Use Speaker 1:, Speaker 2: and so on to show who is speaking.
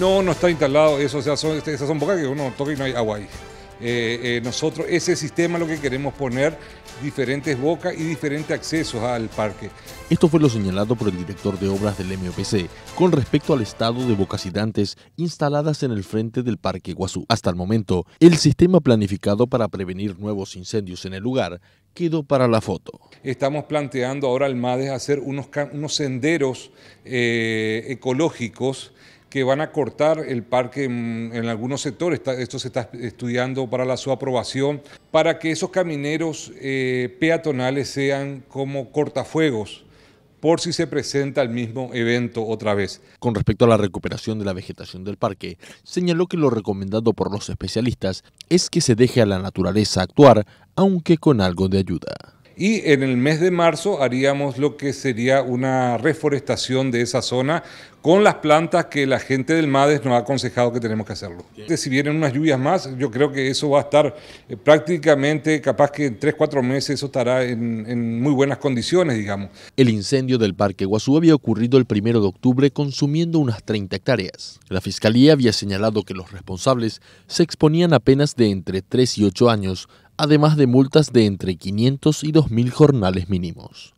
Speaker 1: No, no está instalado eso, este, esas son bocas que uno toca y no hay agua ahí. Eh, eh, nosotros ese sistema lo que queremos poner diferentes bocas y diferentes accesos al parque.
Speaker 2: Esto fue lo señalado por el director de obras del MOPC con respecto al estado de bocas hidrantes instaladas en el frente del Parque Guazú. Hasta el momento, el sistema planificado para prevenir nuevos incendios en el lugar quedó para la foto.
Speaker 1: Estamos planteando ahora al MADES hacer unos, unos senderos eh, ecológicos que van a cortar el parque en, algunos sectores. esto se está estudiando para la, su aprobación, para que esos camineros eh, peatonales sean como cortafuegos
Speaker 2: por si se presenta el mismo evento otra vez. Con respecto a la recuperación de la vegetación del parque, señaló que lo recomendado por los especialistas es que se deje a la naturaleza actuar, aunque con algo de ayuda
Speaker 1: y en el mes de marzo haríamos lo que sería una reforestación de esa zona con las plantas que la gente del MADES nos ha aconsejado que tenemos que hacerlo. Si vienen unas lluvias más, yo creo que eso va a estar eh, prácticamente, capaz que en 3, 4 meses eso estará en, en, muy buenas condiciones, digamos.
Speaker 2: El incendio del Parque Guazú había ocurrido el 1 de octubre consumiendo unas 30 hectáreas. La Fiscalía había señalado que los responsables se exponían apenas de entre 3 y 8 años además de multas de entre 500 y 2.000 jornales mínimos.